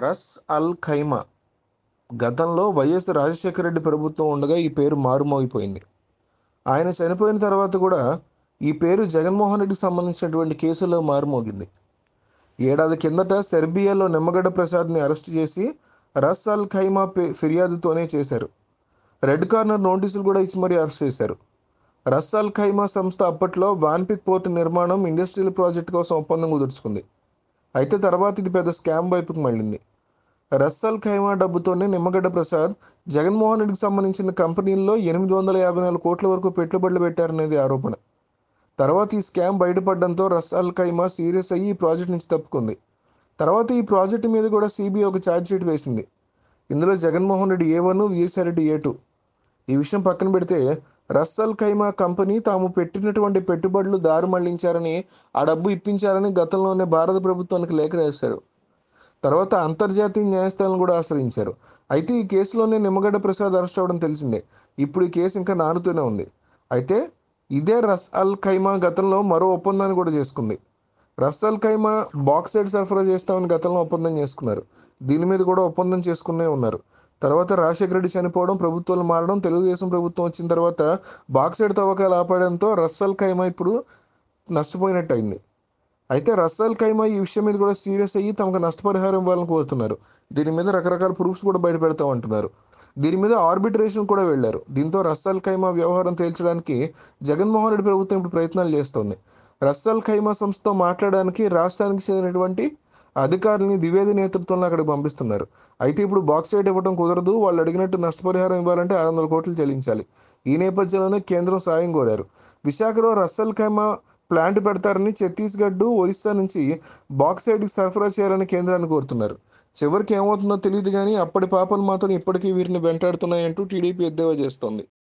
రస్ అల్ ఖైమా గతంలో వైఎస్ రాజశేఖర రెడ్డి ప్రభుత్వం ఉండగా ఈ పేరు మారుమోగిపోయింది ఆయన చనిపోయిన తర్వాత కూడా ఈ పేరు జగన్మోహన్ రెడ్డికి సంబంధించినటువంటి కేసులో మారుమోగింది ఏడాది కిందట సెర్బియాలో నిమ్మగడ్డ ప్రసాద్ని అరెస్ట్ చేసి రస్ అల్ ఖైమా పే ఫిర్యాదుతోనే చేశారు రెడ్ కార్నర్ నోటీసులు కూడా ఇచ్చి మరీ అరెస్ట్ చేశారు రస్ అల్ ఖైమా సంస్థ అప్పట్లో వాన్పిక్ పోర్ట్ నిర్మాణం ఇండస్ట్రియల్ ప్రాజెక్ట్ కోసం ఒప్పందం కుదుర్చుకుంది అయితే తర్వాత ఇది పెద్ద స్కామ్ వైపుకు మళ్ళింది రస్సల్ ఖైమా డబ్బుతోనే నిమ్మగడ్డ ప్రసాద్ జగన్మోహన్ రెడ్డికి సంబంధించిన కంపెనీల్లో ఎనిమిది వందల యాభై నాలుగు కోట్ల వరకు పెట్టుబడులు పెట్టారనేది ఆరోపణ తర్వాత ఈ స్కామ్ బయటపడడంతో రస్సల్ ఖైమా సీరియస్ అయ్యి ఈ ప్రాజెక్ట్ నుంచి తప్పుకుంది తర్వాత ఈ ప్రాజెక్టు మీద కూడా సిబిఐ ఒక ఛార్జ్షీట్ వేసింది ఇందులో Jaganmohan Reddy A one VSR Reddy A two ఈ విషయం పక్కన పెడితే రస్సల్ ఖైమా కంపెనీ తాము పెట్టినటువంటి పెట్టుబడులు దారు మళ్లించారని ఆ డబ్బు ఇప్పించారని గతంలోనే భారత ప్రభుత్వానికి లేఖ రాశారు తర్వాత అంతర్జాతీయ న్యాయస్థానం కూడా ఆశ్రయించారు అయితే ఈ కేసులోనే నిమ్మగడ్డ ప్రసాద్ అరెస్ట్ అవ్వడం తెలిసిందే ఇప్పుడు ఈ కేసు ఇంకా నానుతూనే ఉంది అయితే ఇదే రస్ అల్ ఖైమా గతంలో మరో ఒప్పందాన్ని కూడా చేసుకుంది రస్ అల్ ఖైమా బాక్సైడ్ సరఫరా చేస్తామని గతంలో ఒప్పందం చేసుకున్నారు దీని మీద కూడా ఒప్పందం చేసుకునే ఉన్నారు తర్వాత రాజశేఖర రెడ్డి చనిపోవడం ప్రభుత్వాలు మారడం తెలుగుదేశం ప్రభుత్వం వచ్చిన తర్వాత బాక్సైడ్ తవ్వకాలు ఆపడంతో రస్సల్ ఖైమా ఇప్పుడు నష్టపోయినట్టు అయింది అయితే రస్సల్ ఖైమా ఈ విషయం మీద కూడా సీరియస్ అయ్యి తమకు నష్టపరిహారం ఇవ్వాలని కోరుతున్నారు దీని మీద రకరకాల ప్రూఫ్స్ కూడా బయటపెడతామంటున్నారు దీని మీద ఆర్బిట్రేషన్ కూడా వెళ్లారు దీంతో రస్సల్ ఖైమా వ్యవహారం తేల్చడానికి జగన్మోహన్ రెడ్డి ప్రభుత్వం ఇప్పుడు ప్రయత్నాలు చేస్తోంది రస్సల్ ఖైమా సంస్థతో మాట్లాడడానికి రాష్ట్రానికి చెందినటువంటి అధికారులని ద్వివేది నేతృత్వంలో అక్కడికి పంపిస్తున్నారు అయితే ఇప్పుడు బాక్సైట్ ఇవ్వడం కుదరదు వాళ్ళు అడిగినట్టు నష్టపరిహారం ఇవ్వాలంటే ఆరు వందల కోట్లు చెల్లించాలి ఈ నేపథ్యంలోనే కేంద్రం సాయం కోరారు విశాఖలో రస్సల్ ఖైమా ప్లాంట్ పెడతారని ఛత్తీస్గఢ్ ఒరిస్సా నుంచి బాక్సైడ్కి సరఫరా చేయాలని కేంద్రాన్ని కోరుతున్నారు చివరికి ఏమవుతుందో తెలియదు కానీ అప్పటి పాపలు మాత్రం ఇప్పటికీ వీరిని వెంటాడుతున్నాయంటూ టీడీపీ ఎద్దేవా చేస్తోంది